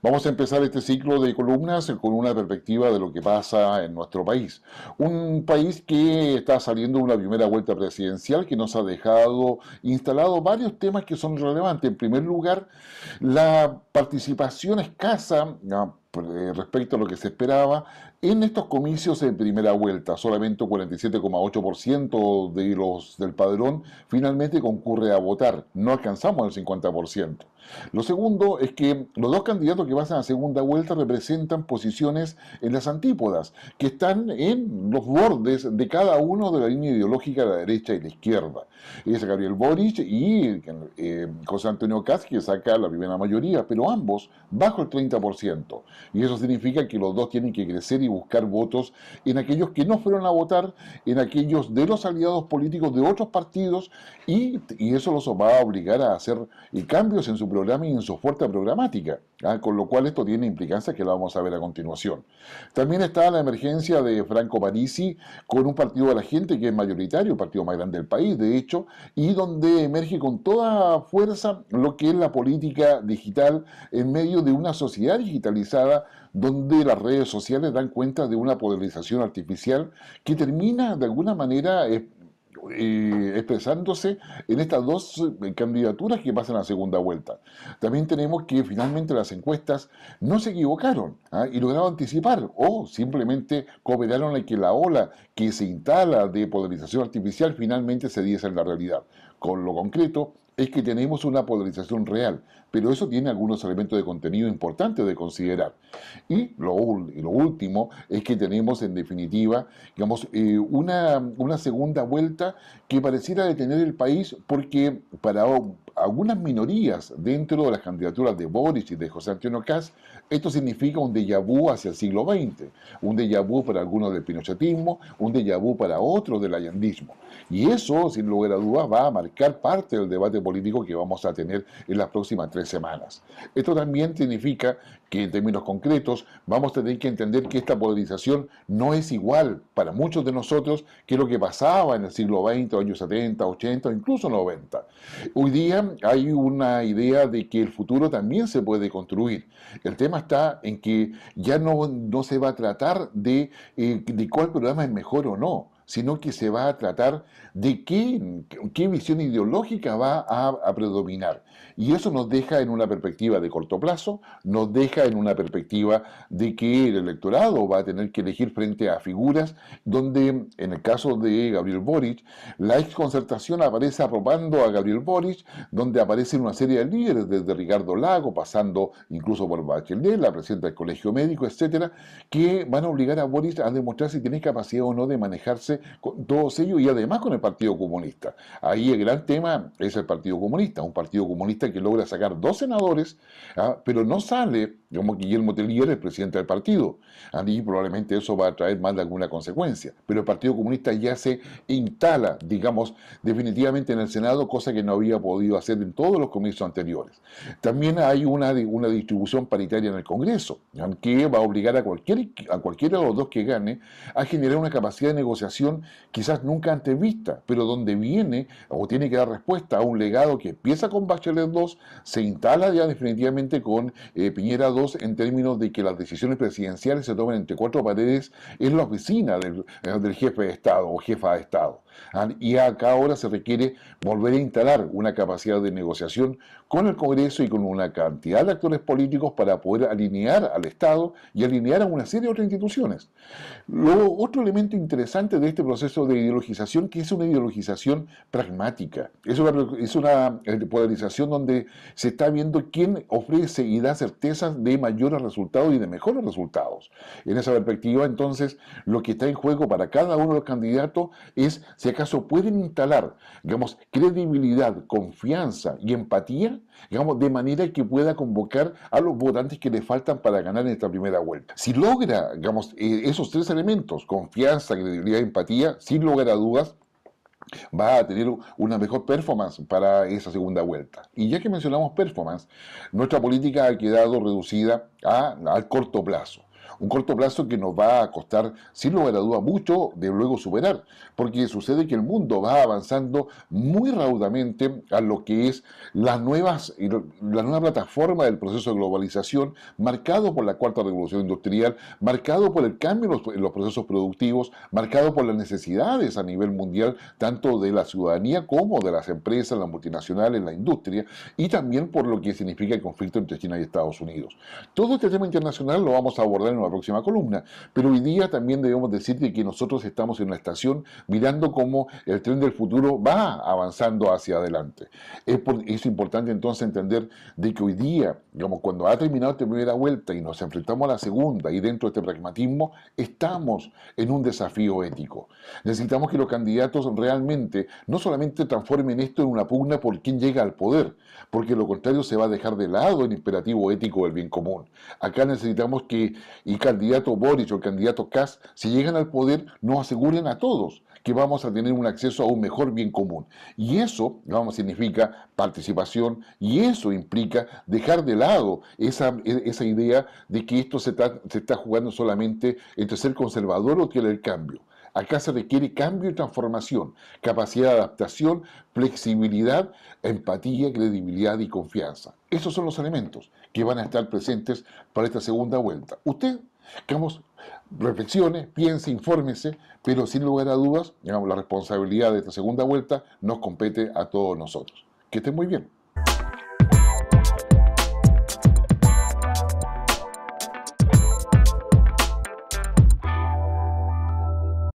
Vamos a empezar este ciclo de columnas con una perspectiva de lo que pasa en nuestro país. Un país que está saliendo de una primera vuelta presidencial que nos ha dejado instalado varios temas que son relevantes. En primer lugar, la participación escasa eh, respecto a lo que se esperaba en estos comicios en primera vuelta, solamente 47,8% de del padrón finalmente concurre a votar. No alcanzamos el 50%. Lo segundo es que los dos candidatos que pasan a segunda vuelta representan posiciones en las antípodas, que están en los bordes de cada uno de la línea ideológica de la derecha y la izquierda. Es Gabriel Boric y eh, José Antonio Katz, que saca la primera mayoría, pero ambos bajo el 30%. Y eso significa que los dos tienen que crecer y buscar votos en aquellos que no fueron a votar, en aquellos de los aliados políticos de otros partidos, y, eso los va a obligar a hacer eh, cambios en su programa y en su fuerte programática, ¿ah? con lo cual esto tiene implicancias que la vamos a ver a continuación. También está la emergencia de Franco Parisi con un partido de la gente que es mayoritario, el partido más grande del país, de hecho, y donde emerge con toda fuerza lo que es la política digital en medio de una sociedad digitalizada donde las redes sociales dan cuenta de una polarización artificial que termina de alguna manera eh, eh, expresándose en estas dos eh, candidaturas que pasan a la segunda vuelta. También tenemos que finalmente las encuestas no se equivocaron ¿ah? y lograron anticipar o simplemente cooperaron en que la ola que se instala de polarización artificial finalmente se diese en la realidad. Con lo concreto, es que tenemos una polarización real, pero eso tiene algunos elementos de contenido importantes de considerar. Y lo, último es que tenemos en definitiva, digamos, eh, una, una, segunda vuelta que pareciera detener el país porque para, algunas minorías dentro de las candidaturas de Boris y de José Antonio Kass, esto significa un déjà vu hacia el siglo XX, un déjà vu para algunos del pinochetismo, un déjà vu para otros del allendismo. Y eso, sin lugar a dudas, va a marcar parte del debate político que vamos a tener en las próximas tres semanas. Esto también significa que en términos concretos vamos a tener que entender que esta polarización no es igual para muchos de nosotros que lo que pasaba en el siglo XX, años 70, 80 o incluso 90. Hoy día hay una idea de que el futuro también se puede construir. El tema está en que ya no, no se va a tratar de, eh, de cuál programa es mejor o no, sino que se va a tratar de qué, qué visión ideológica va a, predominar. Y eso nos deja en una perspectiva de corto plazo, nos deja en una perspectiva de que el electorado va a tener que elegir frente a figuras donde, en el caso de Gabriel Boric, la exconcertación aparece aprobando a Gabriel Boric, donde aparecen una serie de líderes, desde Ricardo Lago, pasando incluso por Bachelet, la presidenta del Colegio Médico, etcétera, que van a obligar a Boric a demostrar si tiene capacidad o no de manejarse con todos ellos y además con el Partido Comunista. Ahí el gran tema es el Partido Comunista, un Partido Comunista que logra sacar dos senadores, ah, pero no sale, como Guillermo Tellier el presidente del partido, y probablemente eso va a traer más de alguna consecuencia. Pero el Partido Comunista ya se instala, digamos, definitivamente en el Senado, cosa que no había podido hacer en todos los comicios anteriores. También hay una, una distribución paritaria en el Congreso, que va a obligar a, cualquier, a cualquiera de los dos que gane a generar una capacidad de negociación quizás nunca antes vista pero donde viene o tiene que dar respuesta a un legado que empieza con Bachelet II se instala ya definitivamente con eh, Piñera II en términos de que las decisiones presidenciales se tomen entre cuatro paredes en la oficina del eh, jefe de Estado o jefa de Estado. Y acá ahora se requiere volver a instalar una capacidad de negociación con el Congreso y con una cantidad de actores políticos para poder alinear al Estado y alinear a una serie de otras instituciones. Luego, otro elemento interesante de este proceso de ideologización, que es una ideologización pragmática, es una, es una eh, polarización donde se está viendo quién ofrece y da certezas de mayores resultados y de mejores resultados. En esa perspectiva, entonces, lo que está en juego para cada uno de los candidatos es si acaso pueden instalar, digamos, credibilidad, confianza y empatía, digamos, de manera que pueda convocar a los votantes que le faltan para ganar en esta primera vuelta. Si logra, digamos, eh, esos tres elementos, confianza, credibilidad y empatía, sin lugar a dudas, va a tener una mejor performance para esa segunda vuelta. Y ya que mencionamos performance, nuestra política ha quedado reducida a, al corto plazo. Un corto plazo que nos va a costar, sin lugar a duda, mucho de luego superar, porque sucede que el mundo va avanzando muy raudamente a lo que es las nuevas, la nueva plataforma del proceso de globalización, marcado por la cuarta revolución industrial, marcado por el cambio en los, en los procesos productivos, marcado por las necesidades a nivel mundial, tanto de la ciudadanía como de las empresas, las multinacionales, la industria, y también por lo que significa el conflicto entre China y Estados Unidos. Todo este tema internacional lo vamos a abordar en la próxima columna. Pero hoy día también debemos decir que nosotros estamos en una estación mirando cómo el tren del futuro va avanzando hacia adelante. Es, importante entonces entender de que hoy día, digamos, cuando ha terminado esta primera vuelta y nos enfrentamos a la segunda y dentro de este pragmatismo, estamos en un desafío ético. Necesitamos que los candidatos realmente no solamente transformen esto en una pugna por quién llega al poder, porque lo contrario se va a dejar de lado el imperativo ético del bien común. Acá necesitamos que y candidato Boris o el candidato Kass, si llegan al poder, nos aseguren a todos que vamos a tener un acceso a un mejor bien común. Y eso, significa participación y eso implica dejar de lado esa, esa idea de que esto se está, se está jugando solamente entre ser conservador o tener el cambio. Acá se requiere cambio y transformación, capacidad de adaptación, flexibilidad, empatía, credibilidad y confianza. Esos son los elementos que van a estar presentes para esta segunda vuelta. Usted, digamos, reflexione, piense, infórmese, pero sin lugar a dudas, digamos, la responsabilidad de esta segunda vuelta nos compete a todos nosotros. Que estén muy bien.